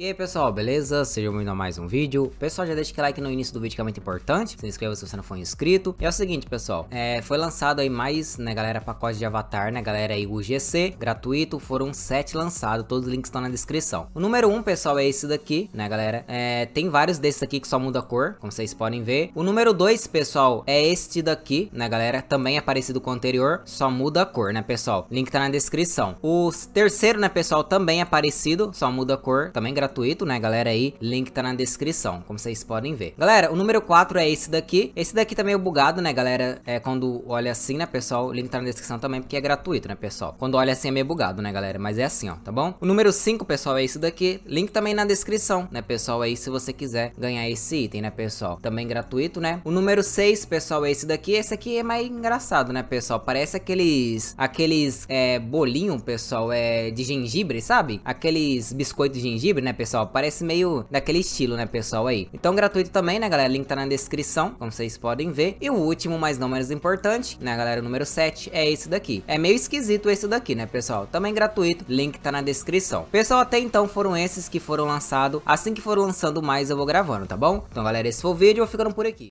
E aí pessoal, beleza? Sejam bem-vindos a mais um vídeo. Pessoal, já deixa aquele like no início do vídeo que é muito importante. Se inscreva se você não for inscrito. E é o seguinte, pessoal. É, foi lançado aí mais, né galera, pacote de avatar, né galera, aí o GC, gratuito. Foram 7 lançados, todos os links estão na descrição. O número 1, um, pessoal, é esse daqui, né galera. É, tem vários desses aqui que só muda a cor, como vocês podem ver. O número 2, pessoal, é este daqui, né galera. Também é parecido com o anterior, só muda a cor, né pessoal. Link tá na descrição. O terceiro, né pessoal, também é parecido, só muda a cor, também gratuito gratuito, né, galera aí, link tá na descrição, como vocês podem ver. Galera, o número 4 é esse daqui, esse daqui tá meio bugado, né, galera, é quando olha assim, né, pessoal, o link tá na descrição também, porque é gratuito, né, pessoal. Quando olha assim é meio bugado, né, galera, mas é assim, ó, tá bom? O número 5, pessoal, é esse daqui, link também na descrição, né, pessoal, aí se você quiser ganhar esse item, né, pessoal, também gratuito, né. O número 6, pessoal, é esse daqui, esse aqui é mais engraçado, né, pessoal, parece aqueles, aqueles, é, bolinho, pessoal, é, de gengibre, sabe? Aqueles biscoitos de gengibre, né, pessoal? Parece meio daquele estilo, né, pessoal, aí. Então, gratuito também, né, galera? Link tá na descrição, como vocês podem ver. E o último, mas não menos importante, né, galera, o número 7 é esse daqui. É meio esquisito esse daqui, né, pessoal? Também gratuito, link tá na descrição. Pessoal, até então foram esses que foram lançados. Assim que foram lançando mais, eu vou gravando, tá bom? Então, galera, esse foi o vídeo, eu vou ficando por aqui.